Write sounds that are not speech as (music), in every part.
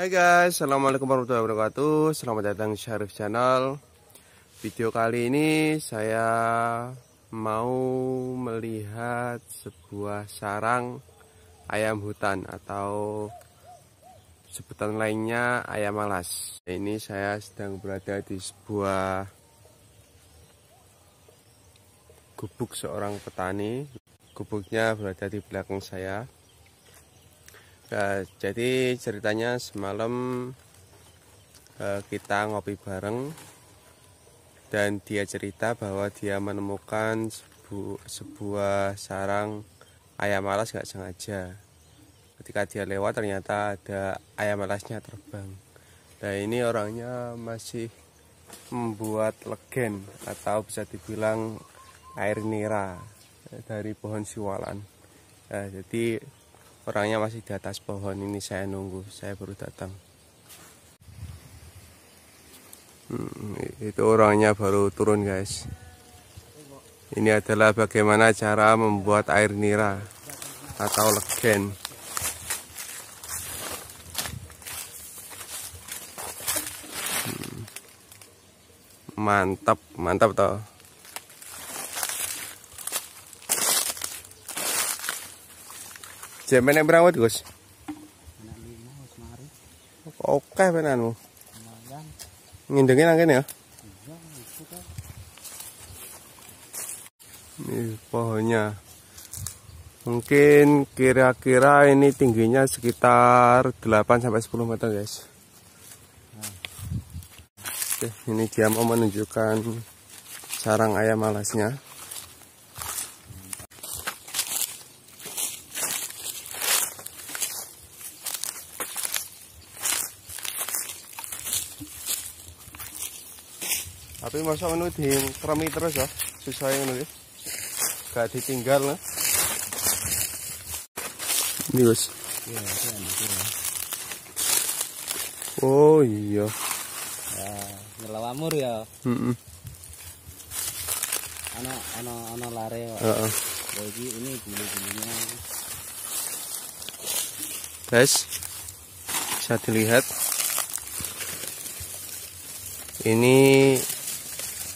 Hai guys, Assalamualaikum warahmatullahi wabarakatuh Selamat datang di Syarif Channel Video kali ini saya mau melihat sebuah sarang ayam hutan Atau sebutan lainnya ayam malas Ini saya sedang berada di sebuah gubuk seorang petani Gubuknya berada di belakang saya Eh, jadi ceritanya semalam eh, kita ngopi bareng dan dia cerita bahwa dia menemukan sebu sebuah sarang ayam alas nggak sengaja. Ketika dia lewat ternyata ada ayam alasnya terbang. Nah ini orangnya masih membuat legen atau bisa dibilang air nira dari pohon siwalan. Nah, jadi orangnya masih di atas pohon ini saya nunggu saya baru datang hmm, itu orangnya baru turun guys ini adalah bagaimana cara membuat air nira atau legen hmm. mantap mantap toh Jemen yang perawat, Gus? Gus Oke, penanmu. Ngindengin angin ya? Ini iya, pohonnya. Mungkin kira-kira ini tingginya sekitar 8 sampai 10 meter, guys. Oke, ini mau menunjukkan sarang ayam alasnya. tapi masa menu di kremi terus ya susah ini ya gak ditinggal lah ini guys iya, ya. oh iya ya ya mm -mm. ana ana ana lare uh -uh. ini bulu-bulunya guys bisa dilihat ini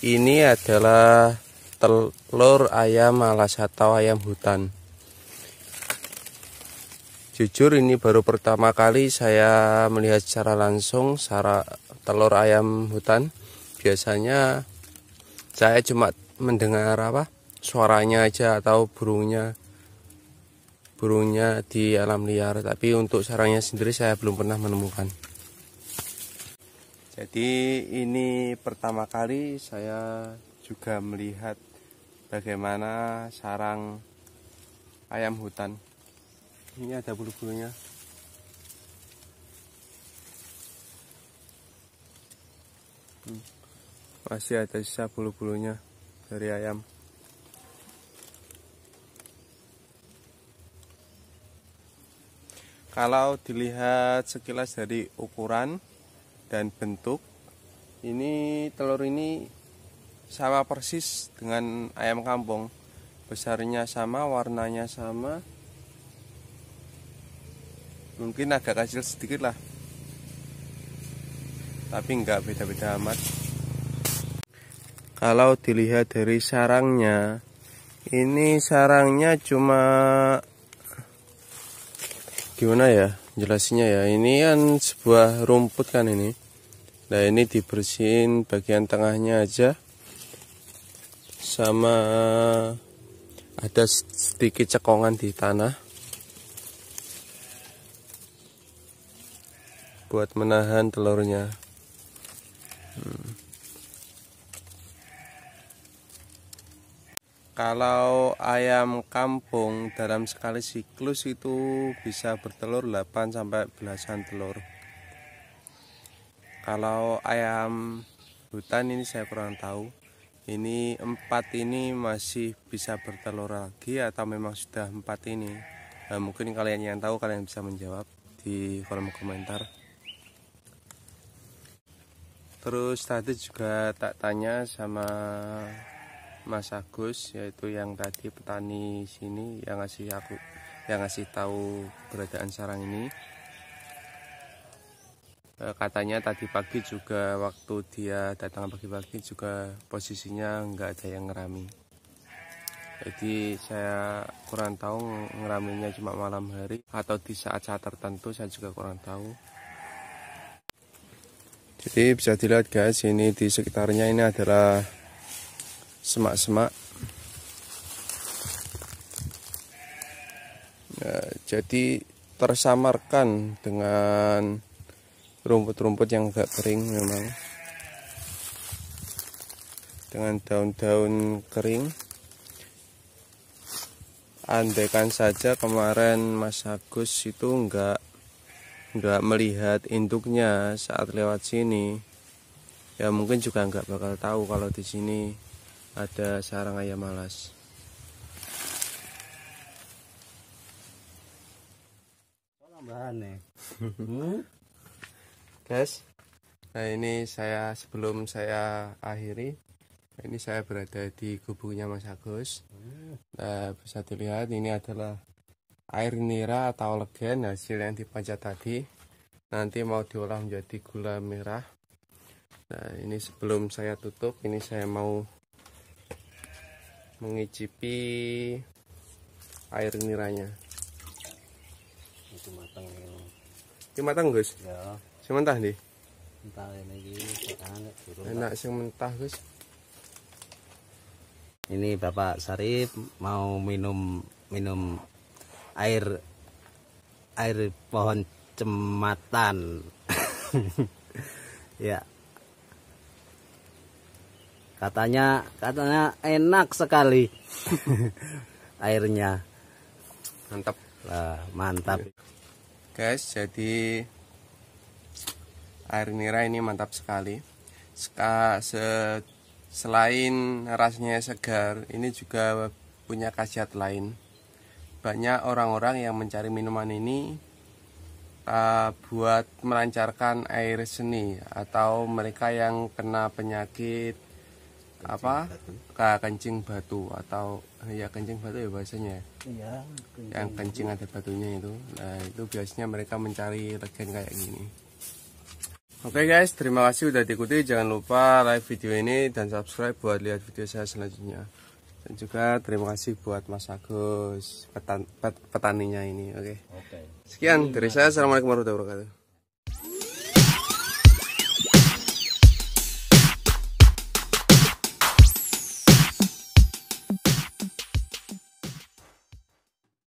ini adalah telur ayam alas atau ayam hutan jujur ini baru pertama kali saya melihat secara langsung secara telur ayam hutan biasanya saya cuma mendengar apa suaranya aja atau burungnya burungnya di alam liar tapi untuk sarangnya sendiri saya belum pernah menemukan jadi ini pertama kali saya juga melihat bagaimana sarang ayam hutan. Ini ada bulu-bulunya. Hmm. Masih ada sisa bulu-bulunya dari ayam. Kalau dilihat sekilas dari ukuran, dan bentuk ini telur ini sama persis dengan ayam kampung besarnya sama warnanya sama mungkin agak kecil sedikit lah tapi enggak beda-beda amat kalau dilihat dari sarangnya ini sarangnya cuma gimana ya Jelasinya ya ini kan sebuah rumput kan ini nah ini dibersihin bagian tengahnya aja sama ada sedikit cekongan di tanah buat menahan telurnya kalau ayam kampung dalam sekali siklus itu bisa bertelur 8 sampai belasan telur kalau ayam hutan ini saya kurang tahu ini empat ini masih bisa bertelur lagi atau memang sudah empat ini nah, mungkin kalian yang tahu kalian bisa menjawab di kolom komentar terus tadi juga tak tanya sama Mas Agus yaitu yang tadi petani sini yang ngasih aku yang ngasih tahu keberadaan sarang ini eh, katanya tadi pagi juga waktu dia datang pagi-pagi juga posisinya nggak ada yang ngerami jadi saya kurang tahu ngeraminya cuma malam hari atau di saat-saat tertentu saya juga kurang tahu jadi bisa dilihat guys ini di sekitarnya ini adalah semak-semak ya, jadi tersamarkan dengan rumput-rumput yang agak kering memang dengan daun-daun kering andaikan saja kemarin Mas Agus itu enggak enggak melihat induknya saat lewat sini ya mungkin juga enggak bakal tahu kalau di sini ada sarang ayam alas. Ya. Hmm? Guys, nah ini saya sebelum saya akhiri, ini saya berada di gubuknya Mas Agus. Nah, bisa dilihat ini adalah air nira atau legen hasil yang dipanjat tadi. Nanti mau diolah menjadi gula merah. Nah, ini sebelum saya tutup, ini saya mau mengicipi air niranya itu matang ya, ya. ini matang guys ya si mentah nih mentah ini enak enak si mentah guys ini Bapak Sarip mau minum minum air air pohon cematan (laughs) ya katanya katanya enak sekali (laughs) airnya mantap lah mantap guys jadi air nira ini mantap sekali Ska, se, selain rasnya segar ini juga punya khasiat lain banyak orang-orang yang mencari minuman ini uh, buat melancarkan air seni atau mereka yang kena penyakit apa batu. Ke kencing batu atau ya kencing batu ya biasanya ya? iya kencing yang kencing ada batunya itu nah itu biasanya mereka mencari regen kayak gini oke okay guys terima kasih sudah diikuti jangan lupa like video ini dan subscribe buat lihat video saya selanjutnya dan juga terima kasih buat Mas Agus petan, pet, petaninya ini oke okay? okay. sekian dari saya assalamualaikum warahmatullahi wabarakatuh